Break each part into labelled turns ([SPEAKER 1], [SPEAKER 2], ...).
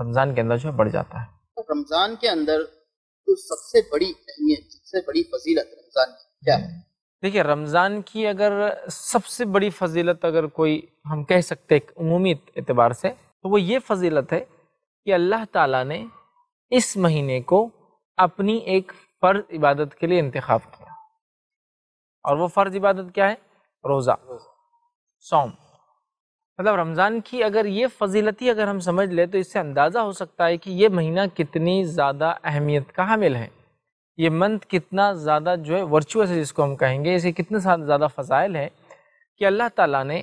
[SPEAKER 1] रमज़ान के अंदर जो बढ़ जाता है तो रमज़ान के अंदर तो सबसे बड़ी अहमियत सबसे बड़ी फजीलत रमज़ान की क्या है देखिए रमज़ान की अगर सबसे बड़ी फजीलत अगर कोई हम कह सकते हैं उमूमी एतबार से तो वो ये फजीलत है कि अल्लाह ताला ने इस महीने को अपनी एक फ़र्ज इबादत के लिए इंतखब किया और वो फ़र्ज इबादत क्या है रोज़ा सौम मतलब रमज़ान की अगर ये फजीलती अगर हम समझ ले तो इससे अंदाज़ा हो सकता है कि ये महीना कितनी ज़्यादा अहमियत का हामिल है ये मंथ कितना ज़्यादा जो है वर्चुअस है जिसको हम कहेंगे इसे कितने ज़्यादा फ़जाइल है कि अल्लाह ताला ने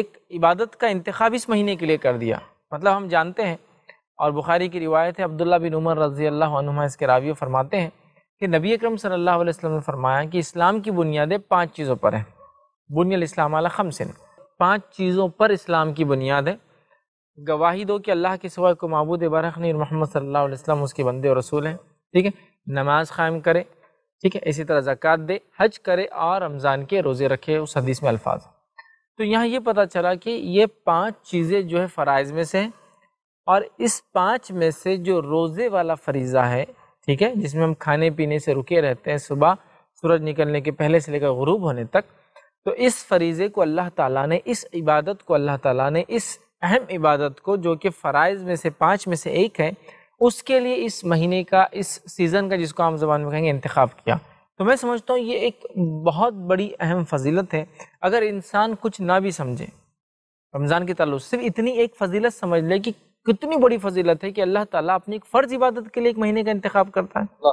[SPEAKER 1] एक इबादत का इंतखब इस महीने के लिए कर दिया मतलब हम जानते हैं और बुखारी की रिवायत है अब्दुल्ला बिन उमर रज़ी अल्लाह इसके रावी फरमाते हैं कि नबी अक्रम सल्ला वसलम ने फरमाया कि इस्लाम की बुनियादें पाँच चीज़ों पर हैं बुनियाल इस्लाम आला खमसिन पांच चीज़ों पर इस्लाम की बुनियाद है गवाही दो कि अल्लाह के सिवा को मबूद बरख नहीं मोहम्मद सल्ला उसके बंदे और रसूल हैं ठीक है नमाज क़ायम करे ठीक है इसी तरह ज़क़़त दे हज करे और रमज़ान के रोज़े रखे उस हदीस में अल्फाज तो यहाँ ये पता चला कि ये पांच चीज़ें जो है फ़रज़ में से हैं और इस पांच में से जो रोज़े वाला फरीज़ा है ठीक है जिसमें हम खाने पीने से रुके रहते हैं सुबह सूरज निकलने के पहले से लेकर गरूब होने तक तो इस फरीज़े को अल्लाह ताला ने इस इबादत को अल्लाह ताला ने इस अहम इबादत को जो कि फ़रज़ में से पाँच में से एक है उसके लिए इस महीने का इस सीज़न का जिसको आम जबान में कहेंगे इंतखब किया तो मैं समझता हूँ ये एक बहुत बड़ी अहम फजीलत है अगर इंसान कुछ ना भी समझे रमज़ान के तल्ल सिर्फ इतनी एक फजीलत समझ ले कि कितनी बड़ी फजीलत है कि अल्लाह ताला अपनी एक फ़र्ज़ इबादत के लिए एक महीने का इंतखब करता है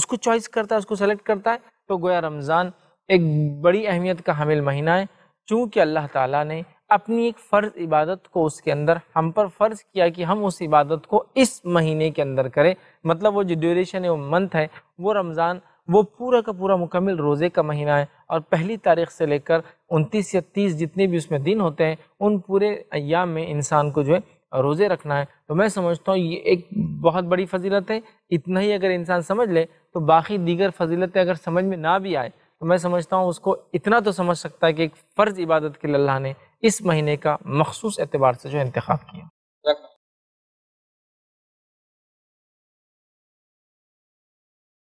[SPEAKER 1] उसको चॉइस करता है उसको सेलेक्ट करता है तो गोया रमज़ान एक बड़ी अहमियत का हामिल महीना है चूँकि अल्लाह ताला ने अपनी एक फ़र्ज़ इबादत को उसके अंदर हम पर फ़र्ज़ किया कि हम उस इबादत को इस महीने के अंदर करें मतलब वो जो ड्यूरेशन है वो मंथ है वो रमज़ान वो पूरा का पूरा मुकम्मल रोज़े का महीना है और पहली तारीख से लेकर उनतीस या तीस जितने भी उसमें दिन होते हैं उन पूरे अयाम में इंसान को जो है रोज़े रखना है तो मैं समझता हूँ ये एक बहुत बड़ी फजीलत है इतना ही अगर इंसान समझ ले तो बाकी दीगर फजीलतें अगर समझ में ना भी आए तो मैं समझता हूँ उसको इतना तो समझ सकता है कि एक फ़र्ज़ इबादत के लिए अल्लाह ने इस महीने का मखसूस एतबार से जो इंतखा किया